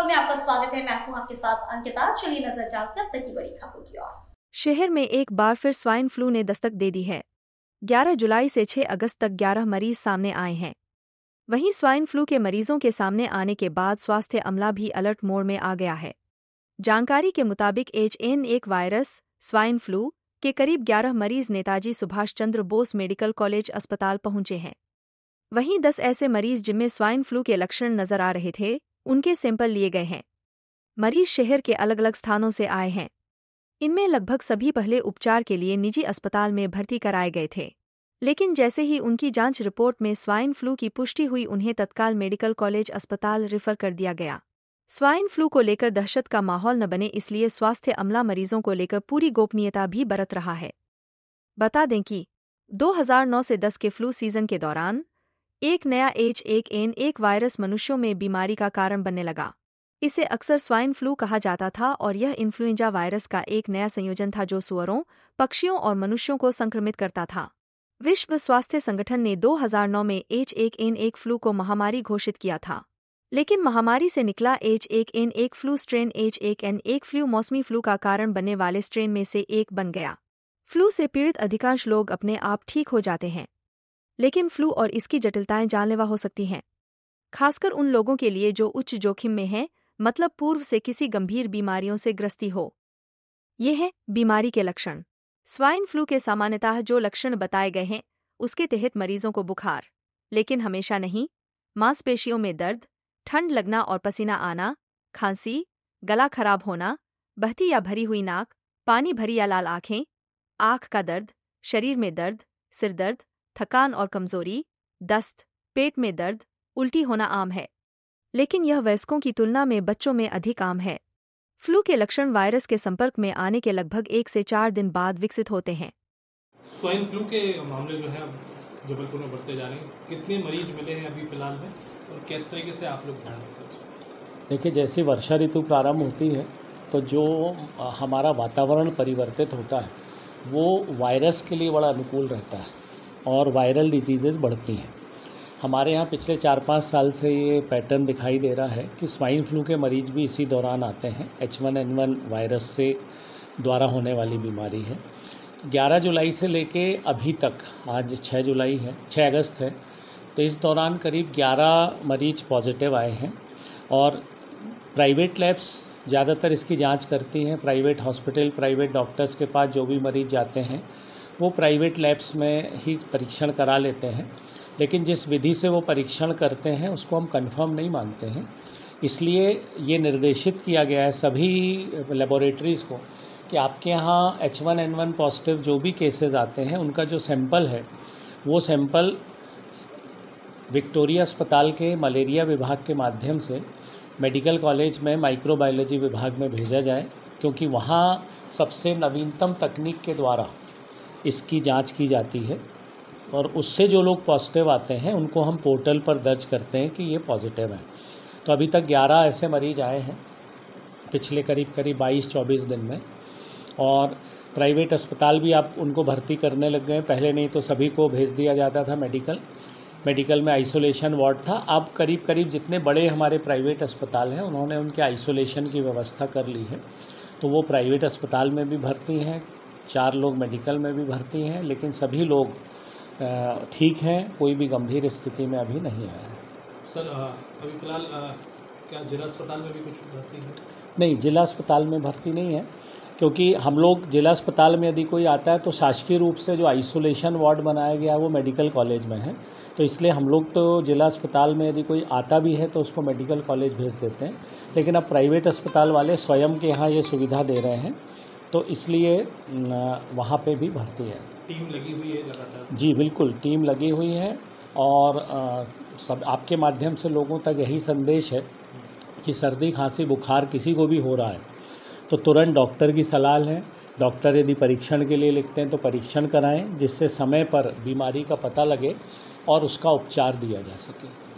four में आपका स्वागत है मैं हूं आपके साथ अंकिता चलिए नजर डालते अब तक की बड़ी खबरों की ओर शहर में एक बार फिर स्वाइन फ्लू ने दस्तक दे दी है 11 जुलाई से 6 अगस्त तक 11 मरीज सामने आए हैं वहीं स्वाइन फ्लू के मरीजों के सामने आने के बाद स्वास्थ्य अमला भी अलर्ट मोड में आ गया है जानकारी के मुताबिक एच एन एक वायरस स्वाइन फ्लू के करीब 11 मरीज नेताजी सुभाष चंद्र बोस मेडिकल कॉलेज अस्पताल पहुंचे हैं वहीं 10 ऐसे मरीज जिनमें स्वाइन फ्लू के लक्षण नजर आ रहे थे उनके सैंपल लिए गए हैं मरीज शहर के अलग अलग स्थानों से आए हैं इनमें लगभग सभी पहले उपचार के लिए निजी अस्पताल में भर्ती कराए गए थे लेकिन जैसे ही उनकी जांच रिपोर्ट में स्वाइन फ्लू की पुष्टि हुई उन्हें तत्काल मेडिकल कॉलेज अस्पताल रेफर कर दिया गया स्वाइन फ्लू को लेकर दहशत का माहौल न बने इसलिए स्वास्थ्य अमला मरीजों को लेकर पूरी गोपनीयता भी बरत रहा है बता दें कि 2009 से 10 के फ्लू सीजन के दौरान एक नया एच एक एन एक वायरस मनुष्यों में बीमारी का कारण बनने लगा इसे अक्सर स्वाइन फ्लू कहा जाता था और यह इन्फ्लुएंजा वायरस का एक नया संयोजन था जो सुअरों पक्षियों और मनुष्यों को संक्रमित करता था विश्व स्वास्थ्य संगठन ने 2009 में एच एक एन एक फ्लू को महामारी घोषित किया था लेकिन महामारी से निकला एच एक एन एक फ्लू स्ट्रेन एच एक एन एक फ्लू मौसमी फ्लू का कारण बनने वाले स्ट्रेन में से एक बन गया फ्लू से पीड़ित अधिकांश लोग अपने आप ठीक हो जाते हैं लेकिन फ्लू और इसकी जटिलताएं जानलेवा हो सकती हैं खासकर उन लोगों के लिए जो उच्च जोखिम में हैं मतलब पूर्व से किसी गंभीर बीमारियों से ग्रस्ती हो ये हैं बीमारी के लक्षण स्वाइन फ्लू के सामान्यतः जो लक्षण बताए गए हैं उसके तहत मरीजों को बुखार लेकिन हमेशा नहीं मांसपेशियों में दर्द ठंड लगना और पसीना आना खांसी गला खराब होना बहती या भरी हुई नाक पानी भरी या लाल आंखें आंख का दर्द शरीर में दर्द सिरदर्द थकान और कमजोरी दस्त पेट में दर्द उल्टी होना आम है लेकिन यह वयस्कों की तुलना में बच्चों में अधिक आम है फ्लू के लक्षण वायरस के संपर्क में आने के लगभग एक से चार दिन बाद विकसित होते हैं स्वाइन फ्लू के मामले जो है जबलपुर में बढ़ते जा रहे हैं कितने मरीज मिले हैं अभी फिलहाल में और किस तरीके से आप लोग ध्यान रखते देखिए जैसे वर्षा ऋतु प्रारंभ होती है तो जो हमारा वातावरण परिवर्तित होता है वो वायरस के लिए बड़ा अनुकूल रहता है और वायरल डिजीज़ेज़ बढ़ती हैं हमारे यहाँ पिछले चार पाँच साल से ये पैटर्न दिखाई दे रहा है कि स्वाइन फ्लू के मरीज़ भी इसी दौरान आते हैं H one N one virus से द्वारा होने वाली बीमारी है 11 जुलाई से लेके अभी तक आज 6 जुलाई है 6 अगस्त है तो इस दौरान करीब 11 मरीज पॉजिटिव आए हैं और प्राइवेट लैब्स ज़्यादातर इसकी जांच करती हैं प्राइवेट हॉस्पिटल प्राइवेट डॉक्टर्स के पास जो भी मरीज़ जाते हैं वो प्राइवेट लैब्स में ही परीक्षण करा लेते हैं लेकिन जिस विधि से वो परीक्षण करते हैं उसको हम कंफर्म नहीं मानते हैं इसलिए ये निर्देशित किया गया है सभी लेबोरेटरीज़ को कि आपके यहाँ H one N one positive जो भी केसेस आते हैं उनका जो सैंपल है वो सैंपल विक्टोरिया अस्पताल के मलेरिया विभाग के माध्यम से मेडिकल कॉलेज में माइक्रोबायोलॉजी विभाग में भेजा जाए क्योंकि वहाँ सबसे नवीनतम तकनीक के द्वारा इसकी जांच की जाती है और उससे जो लोग पॉजिटिव आते हैं उनको हम पोर्टल पर दर्ज करते हैं कि ये पॉजिटिव हैं तो अभी तक 11 ऐसे मरीज आए हैं पिछले करीब करीब 22-24 दिन में और प्राइवेट अस्पताल भी आप उनको भर्ती करने लग गए पहले नहीं तो सभी को भेज दिया जाता था मेडिकल मेडिकल में आइसोलेशन वार्ड था अब करीब करीब जितने बड़े हमारे प्राइवेट अस्पताल हैं उन्होंने उनके आइसोलेशन की व्यवस्था कर ली है तो वो प्राइवेट अस्पताल में भी भर्ती हैं चार लोग मेडिकल में भी भर्ती हैं लेकिन सभी लोग ठीक हैं कोई भी गंभीर स्थिति में अभी नहीं आया है सर अभी फिलहाल क्या जिला अस्पताल में भी कुछ भर्ती है नहीं जिला अस्पताल में भर्ती नहीं है क्योंकि हम लोग जिला अस्पताल में यदि कोई आता है तो शासकीय रूप से जो आइसोलेशन वार्ड बनाया गया है वो मेडिकल कॉलेज में है तो इसलिए हम लोग तो जिला अस्पताल में यदि कोई आता भी है तो उसको मेडिकल कॉलेज भेज देते हैं लेकिन अब प्राइवेट अस्पताल वाले स्वयं के यहाँ ये सुविधा दे रहे हैं तो इसलिए वहाँ पे भी भर्ती है टीम लगी हुई है लगातार जी बिल्कुल टीम लगी हुई है और आ, सब आपके माध्यम से लोगों तक यही संदेश है कि सर्दी खांसी बुखार किसी को भी हो रहा है तो तुरंत डॉक्टर की सलाह लें डॉक्टर यदि परीक्षण के लिए लिखते हैं तो परीक्षण कराएं जिससे समय पर बीमारी का पता लगे और उसका उपचार दिया जा सके